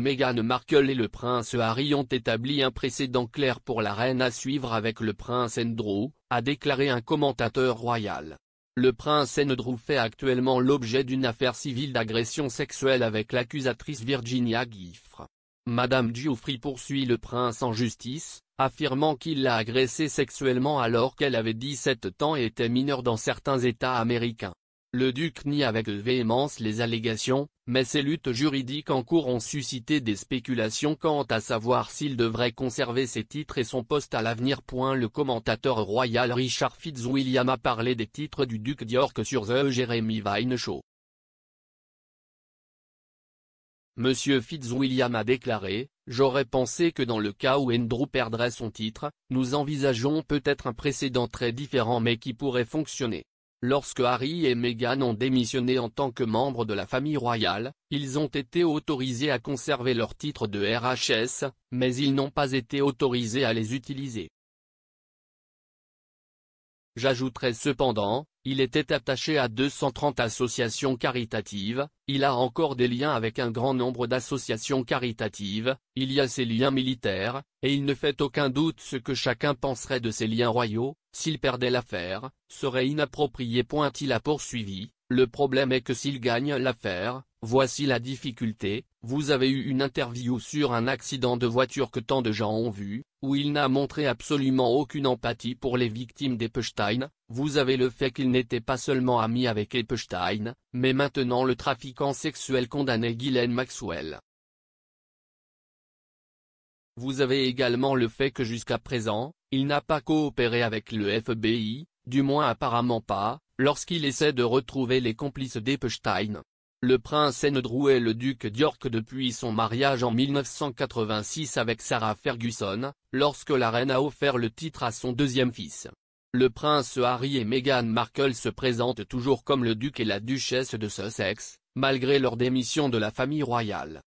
Megan Markle et le prince Harry ont établi un précédent clair pour la reine à suivre avec le prince Andrew, a déclaré un commentateur royal. Le prince Andrew fait actuellement l'objet d'une affaire civile d'agression sexuelle avec l'accusatrice Virginia Giffre. Madame Giuffre poursuit le prince en justice, affirmant qu'il l'a agressée sexuellement alors qu'elle avait 17 ans et était mineure dans certains États américains. Le duc nie avec véhémence les allégations, mais ces luttes juridiques en cours ont suscité des spéculations quant à savoir s'il devrait conserver ses titres et son poste à l'avenir. Le commentateur royal Richard Fitzwilliam a parlé des titres du duc d'York sur The Jeremy Vine Show. Monsieur Fitzwilliam a déclaré, J'aurais pensé que dans le cas où Andrew perdrait son titre, nous envisageons peut-être un précédent très différent mais qui pourrait fonctionner. Lorsque Harry et Meghan ont démissionné en tant que membres de la famille royale, ils ont été autorisés à conserver leur titre de RHS, mais ils n'ont pas été autorisés à les utiliser. J'ajouterai cependant, il était attaché à 230 associations caritatives, il a encore des liens avec un grand nombre d'associations caritatives, il y a ses liens militaires, et il ne fait aucun doute ce que chacun penserait de ses liens royaux, s'il perdait l'affaire, serait inapproprié. Point il a poursuivi, le problème est que s'il gagne l'affaire, Voici la difficulté, vous avez eu une interview sur un accident de voiture que tant de gens ont vu, où il n'a montré absolument aucune empathie pour les victimes d'Epstein, vous avez le fait qu'il n'était pas seulement ami avec Epstein, mais maintenant le trafiquant sexuel condamné Ghislaine Maxwell. Vous avez également le fait que jusqu'à présent, il n'a pas coopéré avec le FBI, du moins apparemment pas, lorsqu'il essaie de retrouver les complices d'Epstein. Le prince Andrew est le duc d'York depuis son mariage en 1986 avec Sarah Ferguson, lorsque la reine a offert le titre à son deuxième fils. Le prince Harry et Meghan Markle se présentent toujours comme le duc et la duchesse de Sussex, malgré leur démission de la famille royale.